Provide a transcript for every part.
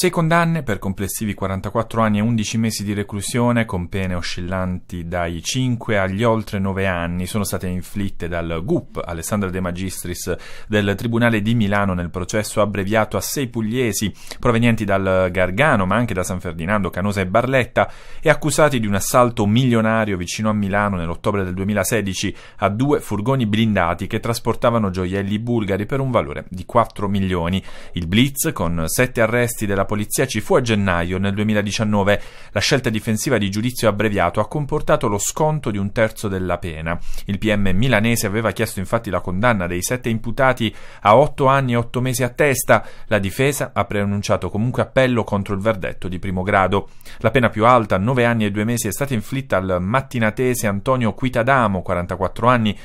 Sei condanne per complessivi 44 anni e 11 mesi di reclusione, con pene oscillanti dai 5 agli oltre 9 anni, sono state inflitte dal GUP Alessandra De Magistris del Tribunale di Milano nel processo abbreviato a sei pugliesi provenienti dal Gargano, ma anche da San Ferdinando, Canosa e Barletta, e accusati di un assalto milionario vicino a Milano nell'ottobre del 2016 a due furgoni blindati che trasportavano gioielli bulgari per un valore di 4 milioni. Il blitz, con sette arresti della polizia ci fu a gennaio nel 2019. La scelta difensiva di giudizio abbreviato ha comportato lo sconto di un terzo della pena. Il PM milanese aveva chiesto infatti la condanna dei sette imputati a otto anni e otto mesi a testa. La difesa ha preannunciato comunque appello contro il verdetto di primo grado. La pena più alta, nove anni e due mesi, è stata inflitta al mattinatese Antonio Quitadamo, 44 anni,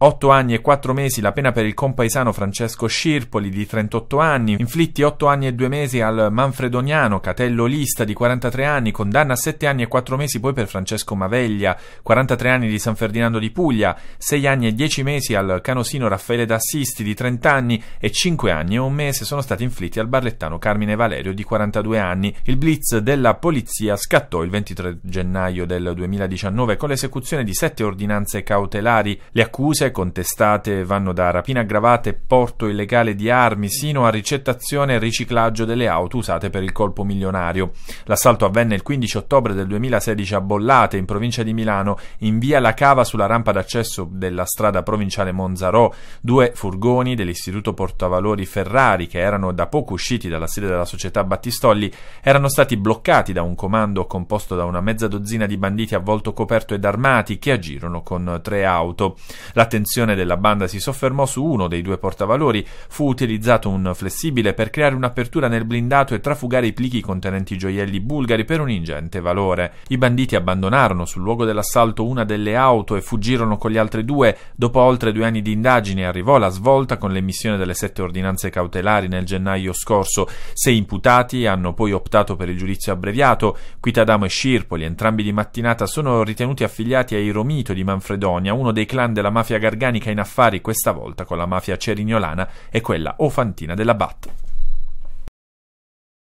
8 anni e 4 mesi la pena per il compaesano Francesco Scirpoli di 38 anni, inflitti 8 anni e 2 mesi al manfredoniano Catello Lista di 43 anni, condanna a 7 anni e 4 mesi poi per Francesco Maveglia, 43 anni di San Ferdinando di Puglia, 6 anni e 10 mesi al canosino Raffaele D'Assisti di 30 anni e 5 anni e un mese sono stati inflitti al barlettano Carmine Valerio di 42 anni. Il blitz della polizia scattò il 23 gennaio del 2019 con l'esecuzione di 7 ordinanze cautelari, le accuse contestate vanno da rapina aggravata e porto illegale di armi sino a ricettazione e riciclaggio delle auto usate per il colpo milionario. L'assalto avvenne il 15 ottobre del 2016 a Bollate, in provincia di Milano, in via La Cava sulla rampa d'accesso della strada provinciale Monzarò. Due furgoni dell'istituto portavalori Ferrari, che erano da poco usciti dalla sede della società Battistolli, erano stati bloccati da un comando composto da una mezza dozzina di banditi a volto coperto ed armati che agirono con tre auto. L'attenzione L'attenzione della banda si soffermò su uno dei due portavalori, fu utilizzato un flessibile per creare un'apertura nel blindato e trafugare i plichi contenenti gioielli bulgari per un ingente valore. I banditi abbandonarono sul luogo dell'assalto una delle auto e fuggirono con gli altri due. Dopo oltre due anni di indagine arrivò la svolta con l'emissione delle sette ordinanze cautelari nel gennaio scorso. Sei imputati hanno poi optato per il giudizio abbreviato. Quitadamo e Scirpoli, entrambi di mattinata, sono ritenuti affiliati ai Romito di Manfredonia, uno dei clan della mafia Garganica in affari questa volta con la mafia cerignolana e quella ofantina della BAT.